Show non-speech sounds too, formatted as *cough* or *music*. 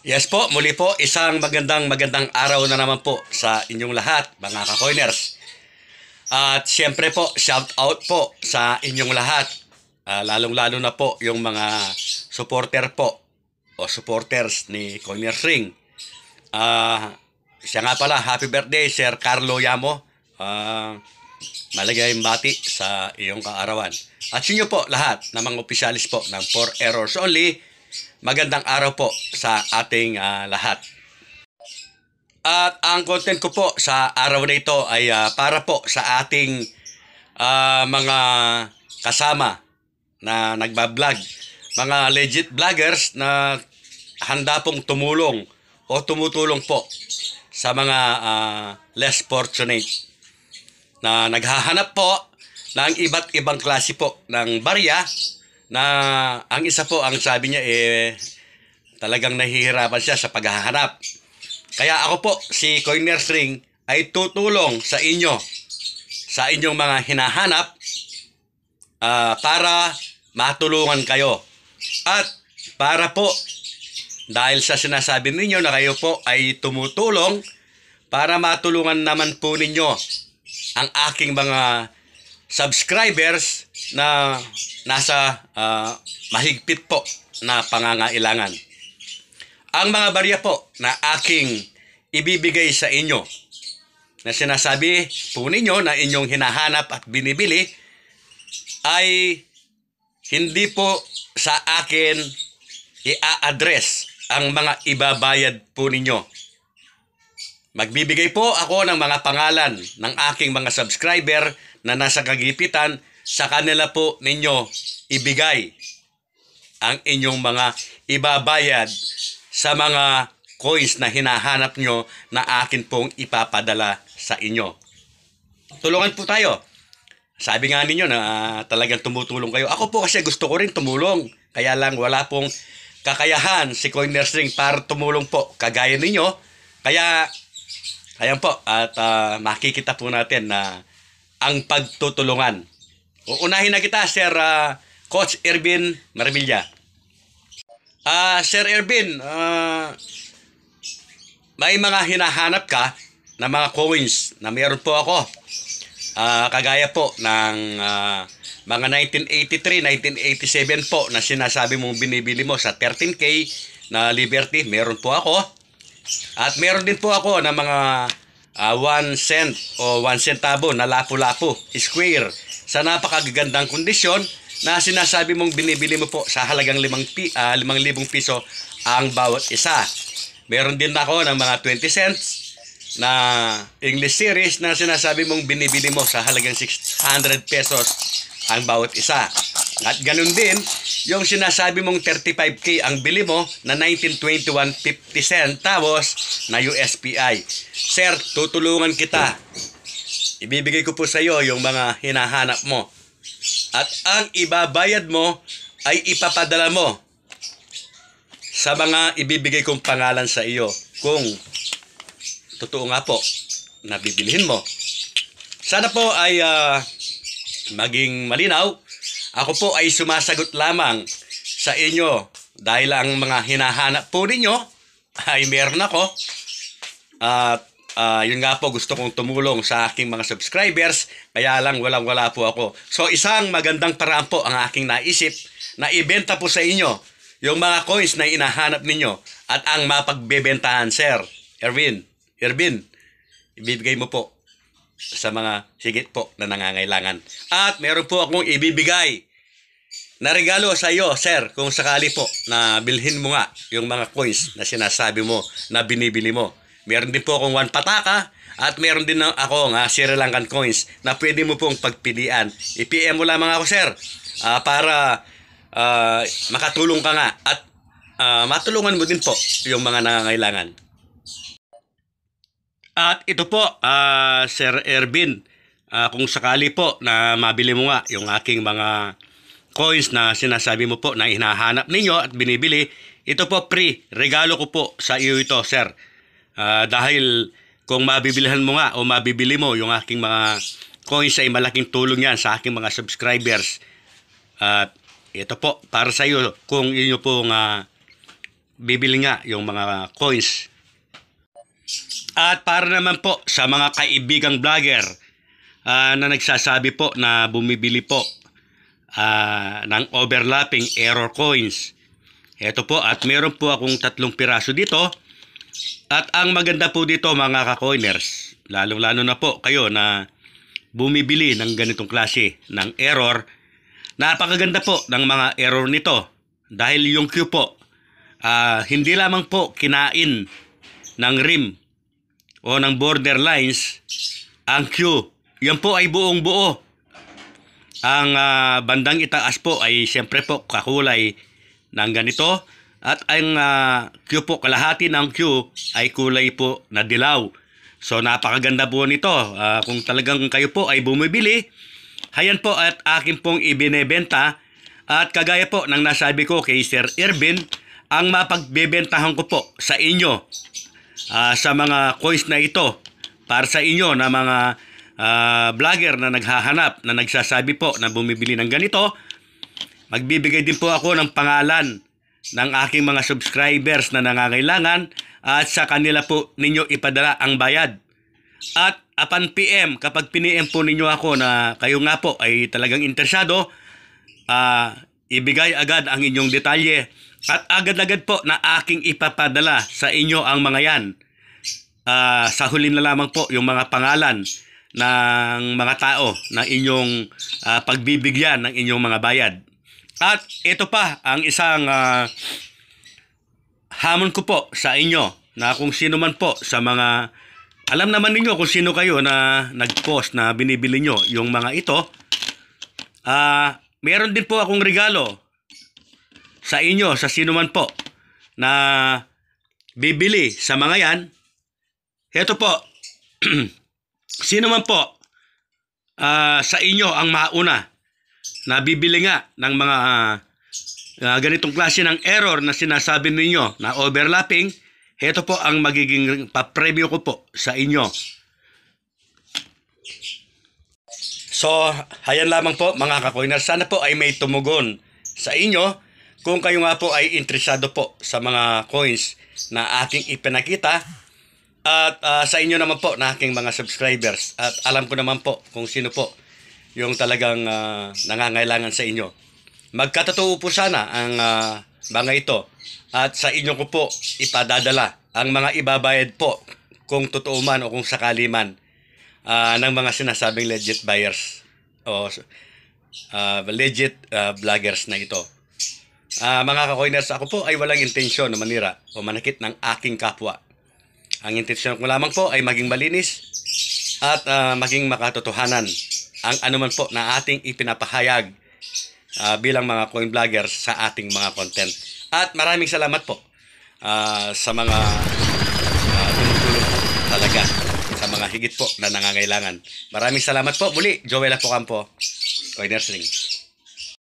Yes po, muli po, isang magandang magandang araw na naman po sa inyong lahat, mga ka-coiners. At siyempre po, shout out po sa inyong lahat. Uh, Lalong-lalo na po yung mga supporter po o supporters ni Coiners Ring. Uh, siya nga pala, happy birthday Sir Carlo Yamo. Uh, malagay bati sa iyong kaarawan. At sinyo po lahat na mga opisyalis po ng 4 Errors Only Magandang araw po sa ating uh, lahat. At ang content ko po sa araw na ito ay uh, para po sa ating uh, mga kasama na nagbablog, mga legit vloggers na handa pong tumulong o tumutulong po sa mga uh, less fortunate na naghahanap po ng iba't ibang klase po ng barya na ang isa po ang sabi niya eh talagang nahihirapan siya sa paghahanap. Kaya ako po si Coiner String ay tutulong sa inyo sa inyong mga hinahanap uh, para matulungan kayo. At para po dahil sa sinasabi ninyo na kayo po ay tumutulong para matulungan naman po ninyo ang aking mga subscribers na nasa uh, mahigpit po na pangangailangan. Ang mga barya po na aking ibibigay sa inyo na sinasabi po ninyo na inyong hinahanap at binibili ay hindi po sa akin i-address ang mga ibabayad po ninyo. Magbibigay po ako ng mga pangalan ng aking mga subscriber na nasa kagipitan, sa kanila po ninyo ibigay ang inyong mga ibabayad sa mga coins na hinahanap nyo na akin pong ipapadala sa inyo. Tulungan po tayo. Sabi nga ninyo na ah, talagang tumutulong kayo. Ako po kasi gusto ko rin tumulong. Kaya lang wala pong kakayahan si Coiners Ring para tumulong po kagaya ninyo. Kaya, ayan po, at uh, makikita po natin na ang pagtutulungan. Uunahin na kita, Sir uh, Coach Irvin Maravilla. Uh, Sir Irvin, uh, ah, may mga hinahanap ka na mga coins na meron po ako. Uh, kagaya po ng uh, mga 1983, 1987 po na sinasabi mong binibili mo sa 13K na Liberty, meron po ako. At meron din po ako ng mga uh, ah, 1 cent o 1 centavo na lapu-lapu square sa napakagandang kondisyon na sinasabi mong binibili mo po sa halagang 5,000 pi, uh, ah, 5,000 piso ang bawat isa. Meron din ako ng mga 20 cents na English series na sinasabi mong binibili mo sa halagang 600 pesos ang bawat isa. At ganun din, yung sinasabi mong 35K ang bili mo na 1921.50 centavos na USPI. Sir, tutulungan kita. Ibibigay ko po sa iyo yung mga hinahanap mo. At ang ibabayad mo ay ipapadala mo sa mga ibibigay kong pangalan sa iyo kung totoo nga po nabibilhin mo. Sana po ay uh, maging malinaw ako po ay sumasagot lamang sa inyo dahil ang mga hinahanap po ninyo ay meron ako. At uh, yun nga po gusto kong tumulong sa aking mga subscribers kaya lang walang wala po ako. So isang magandang paraan po ang aking naisip na ibenta po sa inyo yung mga coins na inahanap ninyo at ang mapagbebentahan sir. Erwin, Erwin, ibibigay mo po sa mga higit po na nangangailangan. At meron po akong ibibigay na regalo sa iyo, sir, kung sakali po na bilhin mo nga yung mga coins na sinasabi mo na binibili mo. Meron din po akong one pataka at meron din ako nga Sri Lankan coins na pwede mo pong pagpilian. I-PM mo lamang ako, sir, uh, para uh, makatulong ka nga at uh, matulungan mo din po yung mga nangangailangan. At ito po, uh, Sir Ervin, uh, kung sakali po na mabili mo nga yung aking mga coins na sinasabi mo po na hinahanap ninyo at binibili, ito po pre, regalo ko po sa iyo ito, Sir. Uh, dahil kung mabibilihan mo nga o mabibili mo yung aking mga coins ay malaking tulong yan sa aking mga subscribers. At uh, ito po, para sa iyo, kung inyo po nga bibili nga yung mga coins at para naman po sa mga kaibigang vlogger uh, na nagsasabi po na bumibili po uh, ng overlapping error coins. Ito po at meron po akong tatlong piraso dito. At ang maganda po dito mga ka-coiners, lalong-lalo na po kayo na bumibili ng ganitong klase ng error. Napakaganda po ng mga error nito dahil yung Q po, uh, hindi lamang po kinain ng rim o ng borderlines, ang Q. Yan po ay buong buo. Ang uh, bandang itaas po ay siyempre po kakulay ng ganito. At ang uh, Q po, kalahati ng Q ay kulay po na dilaw. So napakaganda po nito. Uh, kung talagang kayo po ay bumibili, hayan po at akin pong ibinebenta. At kagaya po ng nasabi ko kay Sir Irvin, ang mapagbebentahan ko po sa inyo uh, sa mga coins na ito para sa inyo na mga uh, vlogger na naghahanap na nagsasabi po na bumibili ng ganito magbibigay din po ako ng pangalan ng aking mga subscribers na nangangailangan at sa kanila po ninyo ipadala ang bayad at apan PM kapag piniem po ninyo ako na kayo nga po ay talagang interesado uh, ibigay agad ang inyong detalye at agad-agad po na aking ipapadala sa inyo ang mga yan. Uh, sa huli na lamang po yung mga pangalan ng mga tao na inyong uh, pagbibigyan ng inyong mga bayad. At ito pa ang isang uh, hamon ko po sa inyo na kung sino man po sa mga alam naman niyo kung sino kayo na nag-post na binibili nyo yung mga ito. Uh, meron din po akong regalo sa inyo, sa sino man po na bibili sa mga yan, heto po, *clears throat* sino man po uh, sa inyo ang mauna na bibili nga ng mga uh, ganitong klase ng error na sinasabi ninyo na overlapping, heto po ang magiging papremyo ko po sa inyo. So, ayan lamang po mga kakoiner. Sana po ay may tumugon sa inyo kung kayo nga po ay interesado po sa mga coins na aking ipinakita at uh, sa inyo naman po na aking mga subscribers at alam ko naman po kung sino po yung talagang uh, nangangailangan sa inyo. Magkatotoo po sana ang uh, mga ito at sa inyo ko po ipadadala ang mga ibabayad po kung totoo man o kung sakali man uh, ng mga sinasabing legit buyers o uh, legit uh, vloggers na ito. Uh, mga kakoiners, ako po ay walang intensyon na manira o manakit ng aking kapwa. Ang intensyon ko lamang po ay maging malinis at uh, maging makatotohanan ang anuman po na ating ipinapahayag uh, bilang mga coin vlogger sa ating mga content. At maraming salamat po uh, sa mga uh, tumutulong po talaga sa mga higit po na nangangailangan. Maraming salamat po muli, Joella Pocampo, Coiners Ring.